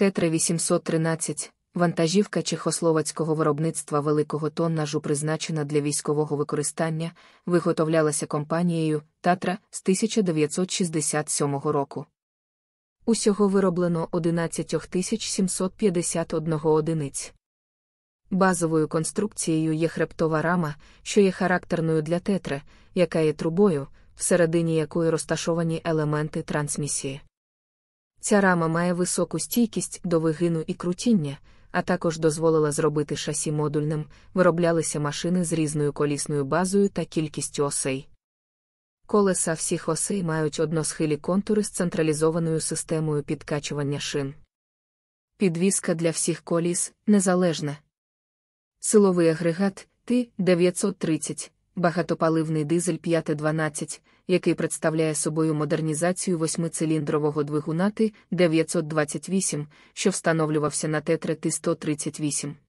Тетра 813 вантажівка чехословацького виробництва великого тоннажу, призначена для військового використання, виготовлялася компанією Татра з 1967 року. Усього вироблено 11 751 одиниць. Базовою конструкцією є хребтова рама, що є характерною для тетри, яка є трубою, всередині якої розташовані елементи трансмісії. Ця рама має високу стійкість до вигину і крутіння, а також дозволила зробити шасі модульним, вироблялися машини з різною колісною базою та кількістю осей. Колеса всіх осей мають односхилі контури з централізованою системою підкачування шин. Підвізка для всіх коліс незалежна. Силовий агрегат Т930 багатопаливний дизель 512, який представляє собою модернізацію восьмициліндрового двигуна Т-928, що встановлювався на Т-3 138